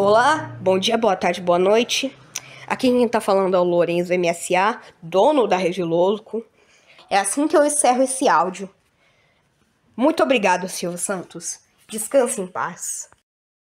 Olá, bom dia, boa tarde, boa noite. Aqui quem tá falando é o Lourenço MSA, dono da Rede Louco. É assim que eu encerro esse áudio. Muito obrigado, Silvio Santos. Descanse em paz.